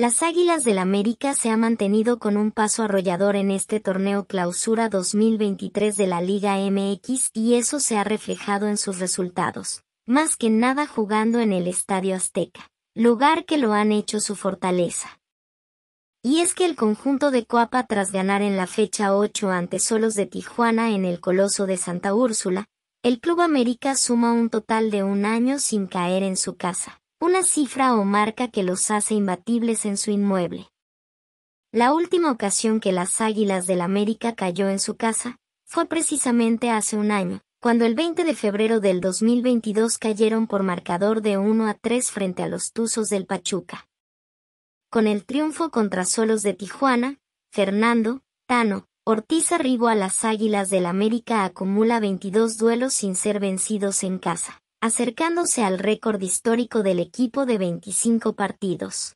Las Águilas del América se ha mantenido con un paso arrollador en este torneo clausura 2023 de la Liga MX y eso se ha reflejado en sus resultados, más que nada jugando en el Estadio Azteca, lugar que lo han hecho su fortaleza. Y es que el conjunto de Coapa tras ganar en la fecha 8 ante Solos de Tijuana en el Coloso de Santa Úrsula, el Club América suma un total de un año sin caer en su casa una cifra o marca que los hace imbatibles en su inmueble. La última ocasión que las Águilas del América cayó en su casa, fue precisamente hace un año, cuando el 20 de febrero del 2022 cayeron por marcador de 1 a 3 frente a los Tuzos del Pachuca. Con el triunfo contra Solos de Tijuana, Fernando, Tano, Ortiz arribó a las Águilas del América acumula 22 duelos sin ser vencidos en casa acercándose al récord histórico del equipo de 25 partidos.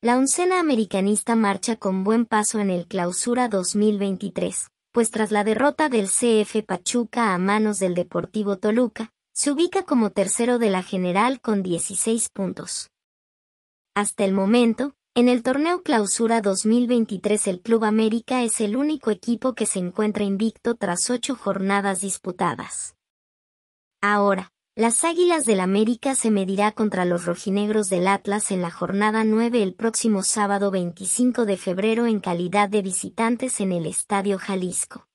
La oncena americanista marcha con buen paso en el Clausura 2023, pues tras la derrota del CF Pachuca a manos del Deportivo Toluca, se ubica como tercero de la general con 16 puntos. Hasta el momento, en el torneo Clausura 2023 el Club América es el único equipo que se encuentra invicto tras ocho jornadas disputadas. Ahora, las Águilas del América se medirá contra los rojinegros del Atlas en la jornada 9 el próximo sábado 25 de febrero en calidad de visitantes en el Estadio Jalisco.